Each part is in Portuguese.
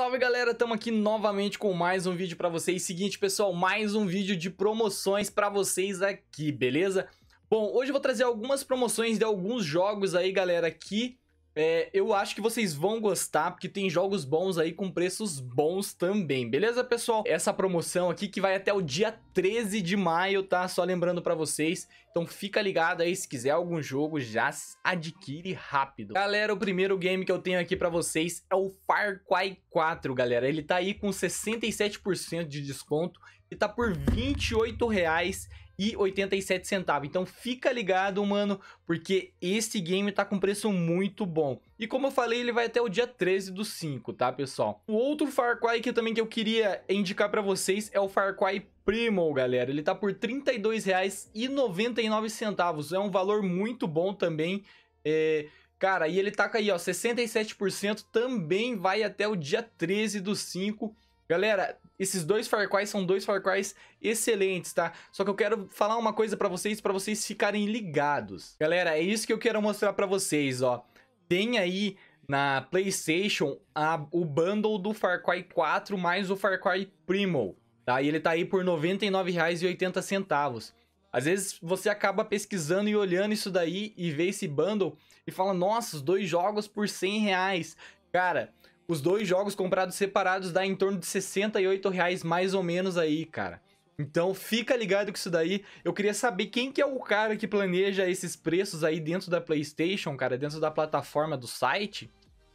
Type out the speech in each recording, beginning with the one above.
Salve galera, estamos aqui novamente com mais um vídeo para vocês. Seguinte pessoal, mais um vídeo de promoções para vocês aqui, beleza? Bom, hoje eu vou trazer algumas promoções de alguns jogos aí galera que é, eu acho que vocês vão gostar, porque tem jogos bons aí com preços bons também, beleza, pessoal? Essa promoção aqui que vai até o dia 13 de maio, tá? Só lembrando pra vocês. Então fica ligado aí, se quiser algum jogo, já adquire rápido. Galera, o primeiro game que eu tenho aqui pra vocês é o Far Cry 4, galera. Ele tá aí com 67% de desconto e tá por R$28,00 e 87 centavos. Então fica ligado, mano, porque esse game tá com preço muito bom. E como eu falei, ele vai até o dia 13 do 5, tá, pessoal? O outro Far Cry que também que eu queria indicar para vocês é o Far Cry Primal, galera. Ele tá por R$ 32,99. É um valor muito bom também. É... Cara, e ele tá aí, ó, 67%. Também vai até o dia 13 do 5. Galera, esses dois Far Cry são dois Far Cry excelentes, tá? Só que eu quero falar uma coisa pra vocês, pra vocês ficarem ligados. Galera, é isso que eu quero mostrar pra vocês, ó. Tem aí na Playstation a, o bundle do Far Cry 4 mais o Far Cry Primal, tá? E ele tá aí por R$ 99,80. Às vezes você acaba pesquisando e olhando isso daí e vê esse bundle e fala, nossa, os dois jogos por 100 reais. Cara, os dois jogos comprados separados dá em torno de 68 reais mais ou menos aí, cara. Então fica ligado com isso daí. Eu queria saber quem que é o cara que planeja esses preços aí dentro da PlayStation, cara, dentro da plataforma do site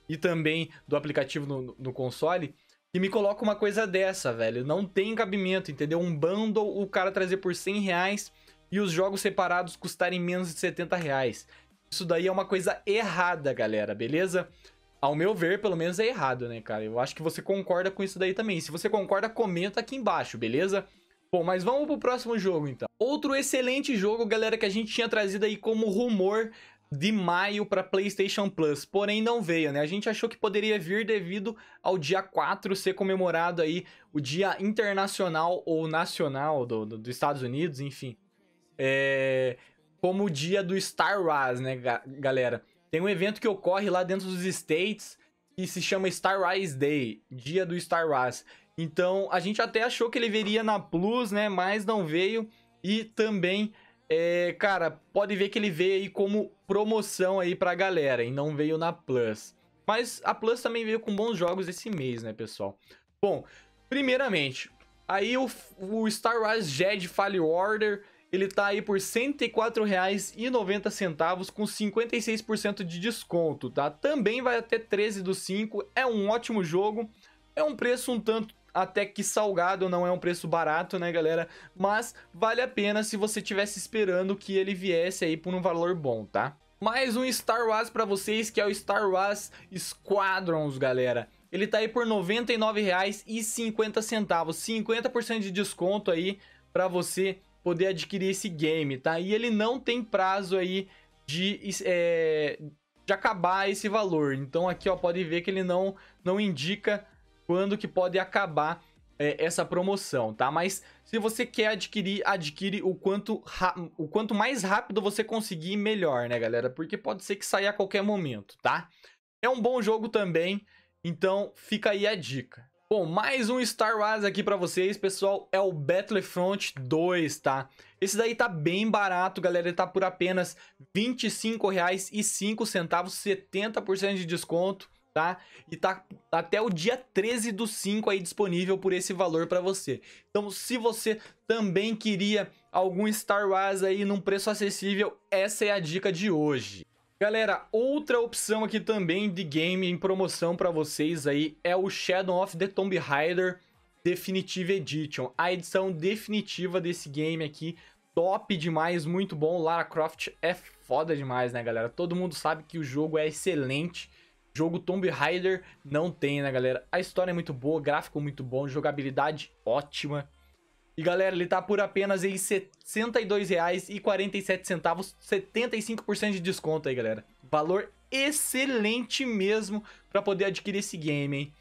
e também do aplicativo no, no console. E me coloca uma coisa dessa, velho. Não tem cabimento, entendeu? Um bundle, o cara trazer por 100 reais e os jogos separados custarem menos de 70 reais. Isso daí é uma coisa errada, galera, beleza? ao meu ver, pelo menos é errado, né, cara? Eu acho que você concorda com isso daí também. Se você concorda, comenta aqui embaixo, beleza? Bom, mas vamos pro próximo jogo, então. Outro excelente jogo, galera, que a gente tinha trazido aí como rumor de maio para PlayStation Plus, porém não veio, né? A gente achou que poderia vir devido ao dia 4 ser comemorado aí o Dia Internacional ou Nacional do, do, dos Estados Unidos, enfim. É... Como o dia do Star Wars, né, ga galera? Tem um evento que ocorre lá dentro dos States que se chama Star Wars Day, dia do Star Wars. Então a gente até achou que ele viria na Plus, né? Mas não veio. E também, é, cara, pode ver que ele veio aí como promoção aí pra galera e não veio na Plus. Mas a Plus também veio com bons jogos esse mês, né, pessoal? Bom, primeiramente, aí o, o Star Wars Jedi Fallen Order ele tá aí por R$ 104,90 com 56% de desconto, tá? Também vai até 13 do 5, é um ótimo jogo, é um preço um tanto até que salgado, não é um preço barato, né, galera? Mas vale a pena se você tivesse esperando que ele viesse aí por um valor bom, tá? Mais um Star Wars para vocês, que é o Star Wars Squadrons, galera. Ele tá aí por R$ 99,50, 50% de desconto aí para você poder adquirir esse game, tá? E ele não tem prazo aí de, é, de acabar esse valor. Então aqui, ó, pode ver que ele não, não indica quando que pode acabar é, essa promoção, tá? Mas se você quer adquirir, adquire o quanto, o quanto mais rápido você conseguir, melhor, né, galera? Porque pode ser que saia a qualquer momento, tá? É um bom jogo também, então fica aí a dica. Bom, mais um Star Wars aqui pra vocês, pessoal, é o Battlefront 2, tá? Esse daí tá bem barato, galera, ele tá por apenas R$ 70% de desconto, tá? E tá até o dia 13 do 5 aí disponível por esse valor pra você. Então, se você também queria algum Star Wars aí num preço acessível, essa é a dica de hoje. Galera, outra opção aqui também de game em promoção para vocês aí é o Shadow of the Tomb Raider Definitive Edition. A edição definitiva desse game aqui, top demais, muito bom. Lara Croft é foda demais, né, galera? Todo mundo sabe que o jogo é excelente. Jogo Tomb Raider não tem, né, galera? A história é muito boa, gráfico muito bom, jogabilidade ótima. E galera, ele tá por apenas aí R$ 62,47, 75% de desconto aí, galera. Valor excelente mesmo para poder adquirir esse game, hein?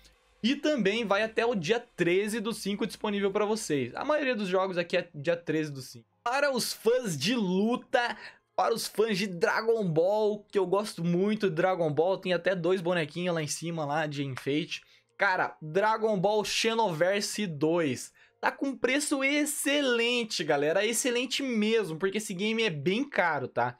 E também vai até o dia 13 do 5 disponível para vocês. A maioria dos jogos aqui é dia 13 do 5. Para os fãs de luta, para os fãs de Dragon Ball, que eu gosto muito de Dragon Ball, tem até dois bonequinhos lá em cima lá de enfeite. Cara, Dragon Ball Xenoverse 2. Tá com preço excelente, galera. É excelente mesmo, porque esse game é bem caro, tá?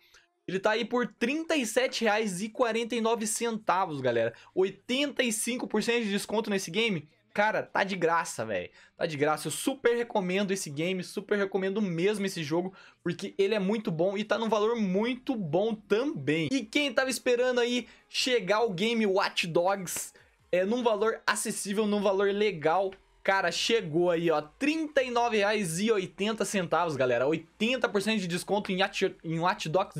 Ele tá aí por R$ 37,49, galera. 85% de desconto nesse game. Cara, tá de graça, velho. Tá de graça. Eu super recomendo esse game, super recomendo mesmo esse jogo, porque ele é muito bom e tá num valor muito bom também. E quem tava esperando aí chegar o game Watch Dogs é, num valor acessível, num valor legal, Cara, chegou aí, ó, R$39,80, galera. 80% de desconto em, at, em Watch Dogs...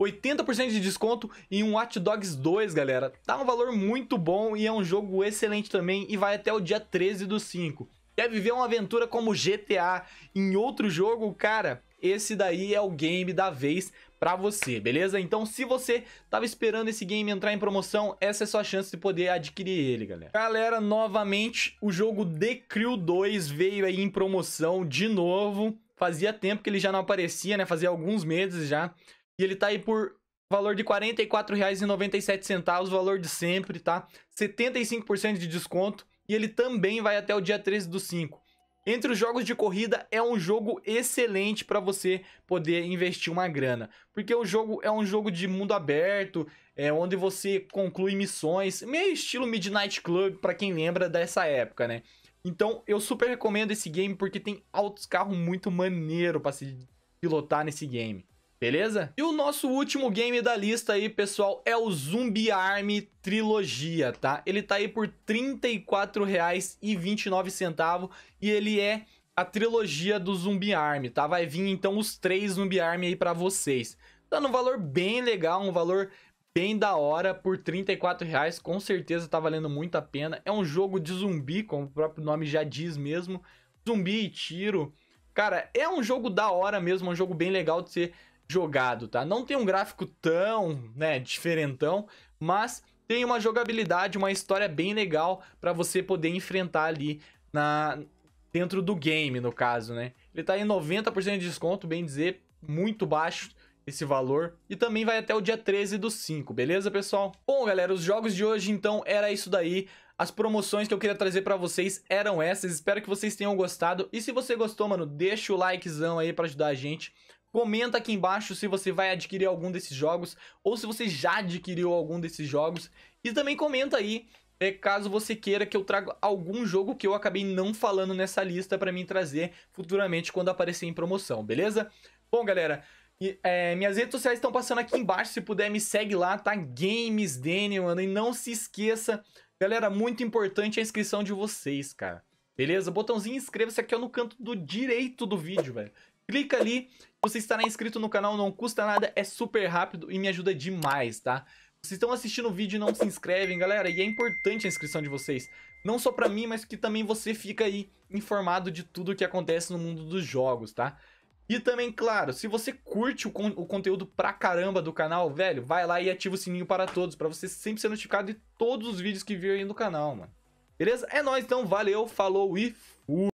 80% de desconto em um Watch Dogs 2, galera. Tá um valor muito bom e é um jogo excelente também e vai até o dia 13 do 5. Quer viver uma aventura como GTA em outro jogo, cara? esse daí é o game da vez para você, beleza? Então se você tava esperando esse game entrar em promoção, essa é sua chance de poder adquirir ele, galera. Galera, novamente, o jogo The Crew 2 veio aí em promoção de novo. Fazia tempo que ele já não aparecia, né? Fazia alguns meses já. E ele tá aí por valor de R$44,97, 44,97, valor de sempre, tá? 75% de desconto. E ele também vai até o dia 13 do 5. Entre os jogos de corrida é um jogo excelente para você poder investir uma grana, porque o jogo é um jogo de mundo aberto, é onde você conclui missões, meio estilo Midnight Club para quem lembra dessa época, né? Então eu super recomendo esse game porque tem altos carros muito maneiro para se pilotar nesse game. Beleza? E o nosso último game da lista aí, pessoal, é o Zumbi Army Trilogia, tá? Ele tá aí por R$ 34,29 e ele é a trilogia do Zumbi Army, tá? Vai vir então os três Zumbi Army aí pra vocês. Tá num valor bem legal, um valor bem da hora por 34 reais, com certeza tá valendo muito a pena. É um jogo de zumbi, como o próprio nome já diz mesmo, zumbi e tiro. Cara, é um jogo da hora mesmo, é um jogo bem legal de ser jogado, tá? Não tem um gráfico tão, né, diferentão, mas tem uma jogabilidade, uma história bem legal para você poder enfrentar ali na dentro do game, no caso, né? Ele tá em 90% de desconto, bem dizer, muito baixo esse valor e também vai até o dia 13 do 5, beleza, pessoal? Bom, galera, os jogos de hoje então era isso daí. As promoções que eu queria trazer pra vocês eram essas. Espero que vocês tenham gostado. E se você gostou, mano, deixa o likezão aí pra ajudar a gente. Comenta aqui embaixo se você vai adquirir algum desses jogos ou se você já adquiriu algum desses jogos. E também comenta aí é, caso você queira que eu traga algum jogo que eu acabei não falando nessa lista para mim trazer futuramente quando aparecer em promoção, beleza? Bom, galera, e, é, minhas redes sociais estão passando aqui embaixo, se puder me segue lá, tá? Games Daniel, mano, e não se esqueça, galera, muito importante a inscrição de vocês, cara. Beleza? Botãozinho inscreva-se aqui ó, no canto do direito do vídeo, velho clica ali. Você estará inscrito no canal, não custa nada, é super rápido e me ajuda demais, tá? Vocês estão assistindo o vídeo e não se inscrevem, galera, e é importante a inscrição de vocês. Não só pra mim, mas que também você fica aí informado de tudo que acontece no mundo dos jogos, tá? E também, claro, se você curte o, con o, conteúdo pra caramba do canal, velho, vai lá e ativa o sininho para todos, pra você sempre ser notificado de todos os vídeos que virem do canal, mano. Beleza? É nóis, então, valeu, falou e fui!